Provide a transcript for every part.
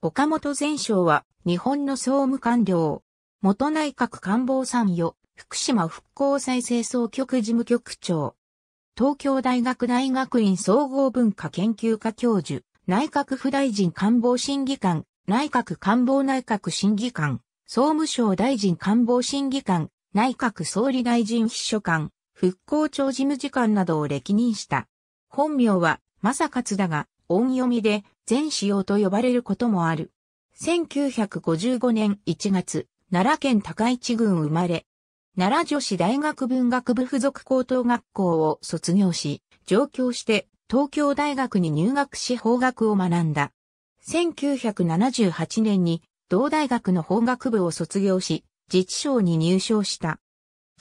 岡本前省は日本の総務官僚。元内閣官房参与、福島復興再生総局事務局長。東京大学大学院総合文化研究科教授、内閣府大臣官房審議官、内閣官房内閣審議官、総務省大臣官房審議官、内閣総理大臣秘書官、復興庁事務次官などを歴任した。本名は、正勝だが、音読みで、全仕様と呼ばれることもある。1955年1月、奈良県高市郡生まれ、奈良女子大学文学部附属高等学校を卒業し、上京して東京大学に入学し法学を学んだ。1978年に同大学の法学部を卒業し、自治省に入省した。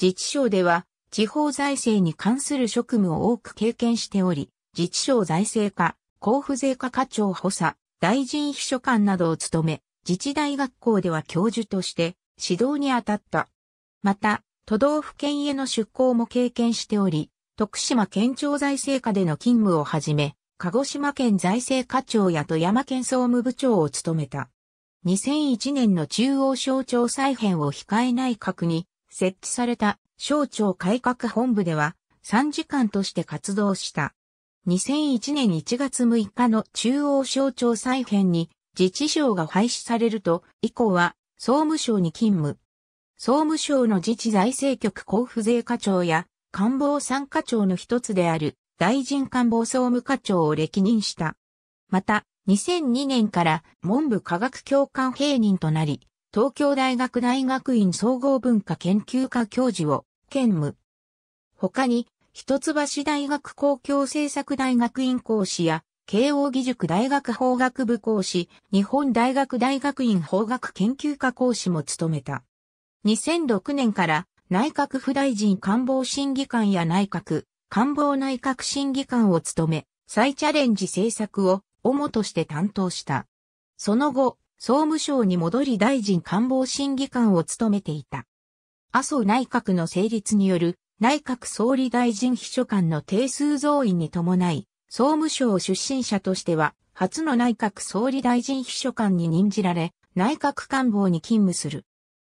自治省では地方財政に関する職務を多く経験しており、自治省財政課、交付税課課長補佐、大臣秘書官などを務め、自治大学校では教授として指導に当たった。また、都道府県への出向も経験しており、徳島県庁財政課での勤務をはじめ、鹿児島県財政課長や富山県総務部長を務めた。2001年の中央省庁再編を控え内閣に設置された省庁改革本部では参事官として活動した。2001年1月6日の中央省庁再編に自治省が廃止されると、以降は総務省に勤務。総務省の自治財政局交付税課長や官房参課長の一つである大臣官房総務課長を歴任した。また、2002年から文部科学教官平任となり、東京大学大学院総合文化研究科教授を兼務。他に一橋大学公共政策大学院講師や、慶応義塾大学法学部講師、日本大学大学院法学研究科講師も務めた。2006年から内閣府大臣官房審議官や内閣、官房内閣審議官を務め、再チャレンジ政策を主として担当した。その後、総務省に戻り大臣官房審議官を務めていた。麻生内閣の成立による内閣総理大臣秘書官の定数増員に伴い、総務省出身者としては、初の内閣総理大臣秘書官に任じられ、内閣官房に勤務する。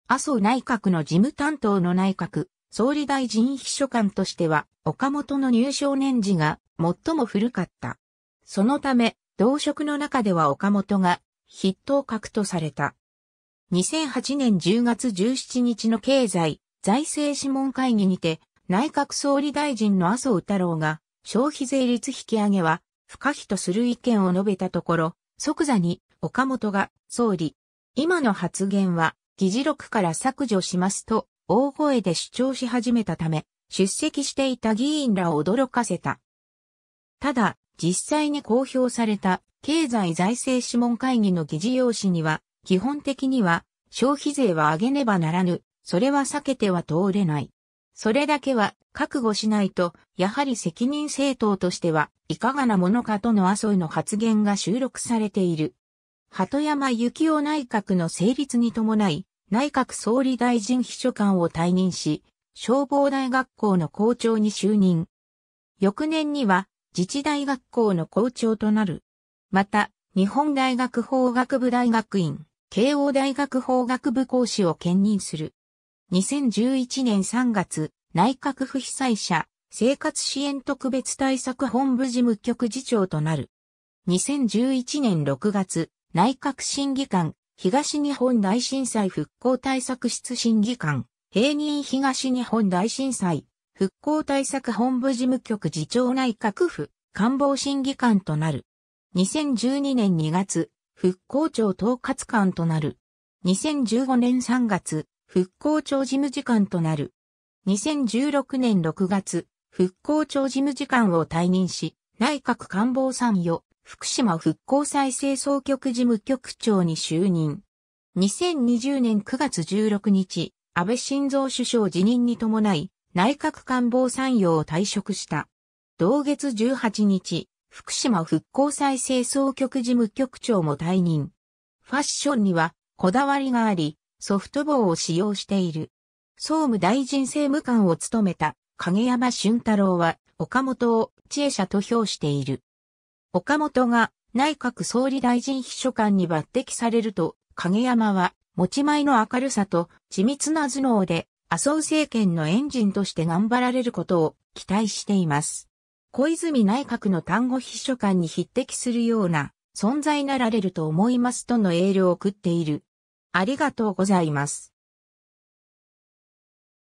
麻生内閣の事務担当の内閣、総理大臣秘書官としては、岡本の入省年次が最も古かった。そのため、同職の中では岡本が筆頭格とされた。2008年10月17日の経済、財政諮問会議にて、内閣総理大臣の麻生太郎が消費税率引き上げは不可避とする意見を述べたところ、即座に岡本が総理、今の発言は議事録から削除しますと大声で主張し始めたため、出席していた議員らを驚かせた。ただ、実際に公表された経済財政諮問会議の議事要旨には、基本的には消費税は上げねばならぬ、それは避けては通れない。それだけは覚悟しないと、やはり責任政党としてはいかがなものかとの麻生の発言が収録されている。鳩山幸夫内閣の成立に伴い、内閣総理大臣秘書官を退任し、消防大学校の校長に就任。翌年には自治大学校の校長となる。また、日本大学法学部大学院、慶応大学法学部講師を兼任する。2011年3月、内閣府被災者、生活支援特別対策本部事務局次長となる。2011年6月、内閣審議官、東日本大震災復興対策室審議官、平任東日本大震災、復興対策本部事務局次長内閣府、官房審議官となる。2012年2月、復興庁統括官となる。2015年3月、復興庁事務次官となる。2016年6月、復興庁事務次官を退任し、内閣官房参与、福島復興再生総局事務局長に就任。2020年9月16日、安倍晋三首相辞任に伴い、内閣官房参与を退職した。同月18日、福島復興再生総局事務局長も退任。ファッションにはこだわりがあり、ソフトボーを使用している。総務大臣政務官を務めた影山俊太郎は岡本を知恵者と評している。岡本が内閣総理大臣秘書官に抜擢されると、影山は持ち前の明るさと緻密な頭脳で麻生政権のエンジンとして頑張られることを期待しています。小泉内閣の単語秘書官に匹敵するような存在になられると思いますとのエールを送っているありがとうございます。